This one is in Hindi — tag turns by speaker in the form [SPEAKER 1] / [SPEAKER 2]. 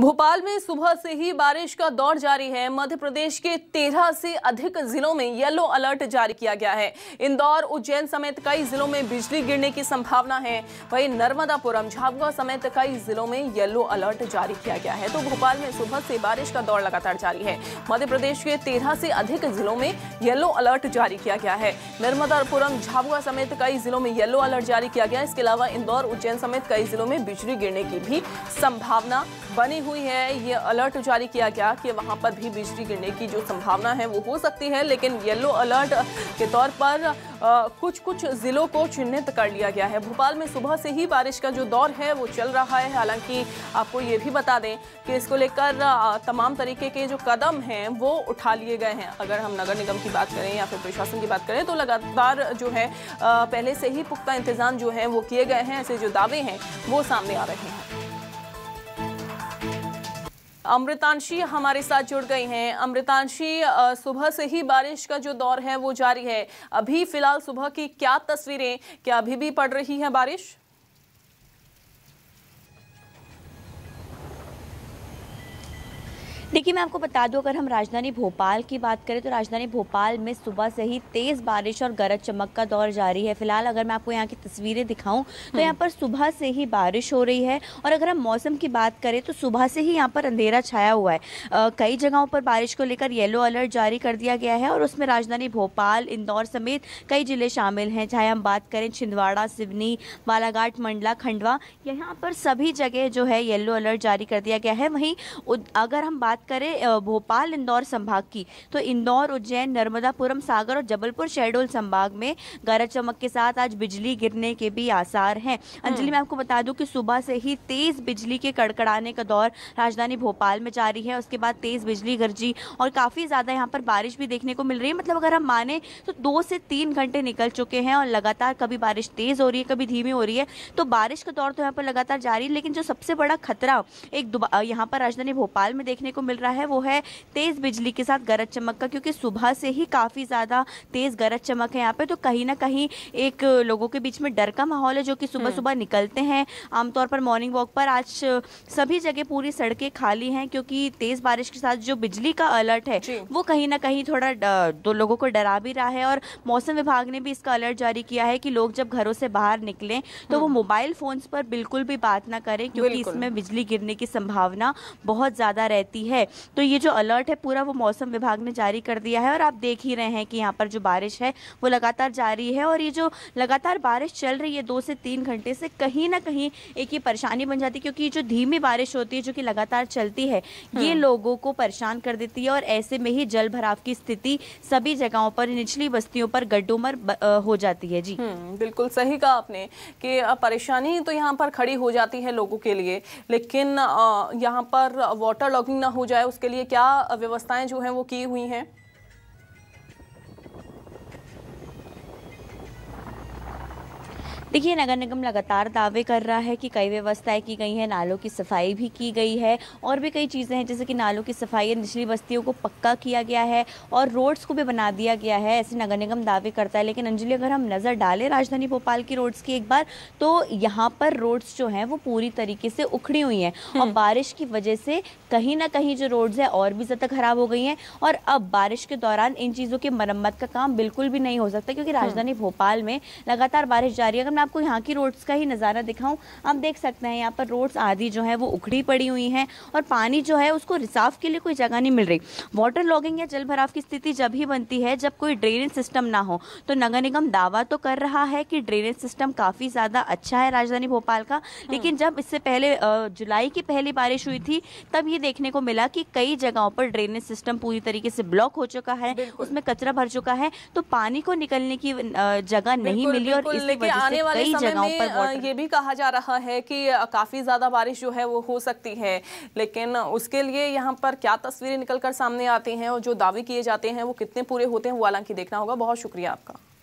[SPEAKER 1] भोपाल में सुबह से ही बारिश का दौर जारी है मध्य प्रदेश के तेरह से अधिक जिलों में येलो अलर्ट जारी किया गया है इंदौर उज्जैन समेत कई जिलों में बिजली गिरने की संभावना है वहीं नर्मदापुरम झाबुआ समेत कई जिलों में येलो अलर्ट जारी किया गया है तो भोपाल में सुबह से बारिश का दौर लगातार जारी है मध्य प्रदेश के तेरह से अधिक जिलों में येलो अलर्ट जारी किया गया है नर्मदापुरम झाबुआ समेत कई जिलों में येलो अलर्ट जारी किया गया इसके अलावा इंदौर उज्जैन समेत कई जिलों में बिजली गिरने की भी संभावना बनी हुई है ये अलर्ट जारी किया गया कि वहाँ पर भी बिजली गिरने की जो संभावना है वो हो सकती है लेकिन येलो अलर्ट के तौर पर आ, कुछ कुछ ज़िलों को चिन्हित कर लिया गया है भोपाल में सुबह से ही बारिश का जो दौर है वो चल रहा है हालांकि आपको ये भी बता दें कि इसको लेकर तमाम तरीके के जो कदम हैं वो उठा लिए गए हैं अगर हम नगर निगम की बात करें या फिर प्रशासन की बात करें तो लगातार जो है पहले से ही पुख्ता इंतज़ाम जो है वो किए गए हैं ऐसे जो दावे हैं वो सामने आ रहे हैं अमृतांशी हमारे साथ जुड़ गई हैं अमृतांशी सुबह से ही बारिश का जो दौर है वो जारी है अभी फिलहाल सुबह की क्या तस्वीरें क्या अभी भी पड़ रही
[SPEAKER 2] है बारिश देखिए मैं आपको बता दूं अगर हम राजधानी भोपाल की बात करें तो राजधानी भोपाल में सुबह से ही तेज़ बारिश और गरज चमक का दौर जारी है फिलहाल अगर मैं आपको यहाँ की तस्वीरें दिखाऊं तो हम्म। यहाँ पर सुबह से ही बारिश हो रही है और अगर हम मौसम की बात करें तो सुबह से ही यहाँ पर अंधेरा छाया हुआ है आ, कई जगहों पर बारिश को लेकर येलो अलर्ट जारी कर दिया गया है और उसमें राजधानी भोपाल इंदौर समेत कई ज़िले शामिल हैं चाहे हम बात करें छिंदवाड़ा सिवनी बालाघाट मंडला खंडवा यहाँ पर सभी जगह जो है येलो अलर्ट जारी कर दिया गया है वहीं अगर हम बात करें भोपाल इंदौर संभाग की तो इंदौर उज्जैन नर्मदापुरम सागर और जबलपुर शहडोल संभाग में गरज चमक के साथ आज बिजली गिरने के भी आसार हैं अंजलि हम्म। मैं आपको बता दूं कि सुबह से ही तेज बिजली के कड़कड़ाने का दौर राजधानी भोपाल में जारी है उसके बाद तेज बिजली गरजी और काफ़ी ज़्यादा यहाँ पर बारिश भी देखने को मिल रही है मतलब अगर हम माने तो दो से तीन घंटे निकल चुके हैं और लगातार कभी बारिश तेज़ हो रही है कभी धीमी हो रही है तो बारिश का दौर तो यहाँ पर लगातार जारी है लेकिन जो सबसे बड़ा खतरा एक यहाँ पर राजधानी भोपाल में देखने को मिल मिल रहा है वो है तेज़ बिजली के साथ गरज चमक का क्योंकि सुबह से ही काफ़ी ज़्यादा तेज़ गरज चमक है यहाँ पे तो कहीं ना कहीं एक लोगों के बीच में डर का माहौल है जो कि सुबह हम्म। सुबह निकलते हैं आमतौर पर मॉर्निंग वॉक पर आज सभी जगह पूरी सड़कें खाली हैं क्योंकि तेज़ बारिश के साथ जो बिजली का अलर्ट है वो कहीं ना कहीं थोड़ा दो लोगों को डरा भी रहा है और मौसम विभाग ने भी इसका अलर्ट जारी किया है कि लोग जब घरों से बाहर निकलें तो वो मोबाइल हम्म। फ़ोन्स पर बिल्कुल भी बात ना करें क्योंकि इसमें बिजली गिरने की संभावना बहुत ज़्यादा रहती है है तो ये जो अलर्ट है पूरा वो मौसम विभाग ने जारी कर दिया है और आप देख ही रहे हैं कि यहाँ पर जो बारिश है वो लगातार जारी है और ये जो लगातार बारिश चल रही है दो से तीन घंटे से कहीं ना कहीं एक ये परेशानी बन जाती है क्योंकि जो धीमी बारिश होती है जो कि लगातार चलती है ये हम्म। लोगों को परेशान कर देती है और ऐसे में ही जल भराव की स्थिति सभी जगहों पर निचली बस्तियों पर गड्ढों हो जाती है जी हम्म, बिल्कुल सही कहा आपने
[SPEAKER 1] कि परेशानी तो यहाँ पर खड़ी हो जाती है लोगों के लिए लेकिन यहाँ पर वाटर लॉगिंग ना हो जाए उसके लिए क्या व्यवस्थाएं जो हैं वो की हुई हैं
[SPEAKER 2] देखिए नगर निगम लगातार दावे कर रहा है कि कई व्यवस्थाएं की गई हैं नालों की सफाई भी की गई है और भी कई चीज़ें हैं जैसे कि नालों की सफाई निचली बस्तियों को पक्का किया गया है और रोड्स को भी बना दिया गया है ऐसे नगर निगम दावे करता है लेकिन अंजलि अगर हम नज़र डालें राजधानी भोपाल की रोड्स की एक बार तो यहाँ पर रोड्स जो हैं वो पूरी तरीके से उखड़ी हुई हैं और हम्म। बारिश की वजह से कहीं ना कहीं जो रोड्स हैं और भी ज़्यादा ख़राब हो गई हैं और अब बारिश के दौरान इन चीज़ों की मरम्मत का काम बिल्कुल भी नहीं हो सकता क्योंकि हम्म। राजधानी भोपाल में लगातार बारिश जारी है अगर आपको यहाँ की रोड्स का ही नज़ारा दिखाऊँ आप देख सकते हैं यहाँ पर रोड्स आधी जो है वो उखड़ी पड़ी हुई हैं और पानी जो है उसको रिसाव के लिए कोई जगह नहीं मिल रही वाटर लॉगिंग या जल भराव की स्थिति जब ही बनती है जब कोई ड्रेनेज सिस्टम ना हो तो नगर निगम दावा तो कर रहा है कि ड्रेनेज सिस्टम काफ़ी ज़्यादा अच्छा है राजधानी भोपाल का हाँ। लेकिन जब इससे पहले जुलाई की पहली बारिश हुई थी तब ये देखने को मिला कि कई जगहों पर ड्रेनेज सिस्टम पूरी तरीके से ब्लॉक हो चुका है उसमें कचरा भर चुका है तो पानी को निकलने की जगह नहीं मिली और इसलिए आने वाले कई जगहों पर
[SPEAKER 1] ये भी कहा जा रहा है कि काफ़ी ज़्यादा बारिश जो है वो हो सकती है लेकिन उसके लिए यहाँ पर क्या तस्वीरें निकल कर सामने आती हैं और जो दावे किए जाते हैं वो कितने पूरे होते हैं वो हालांकि देखना होगा बहुत शुक्रिया आपका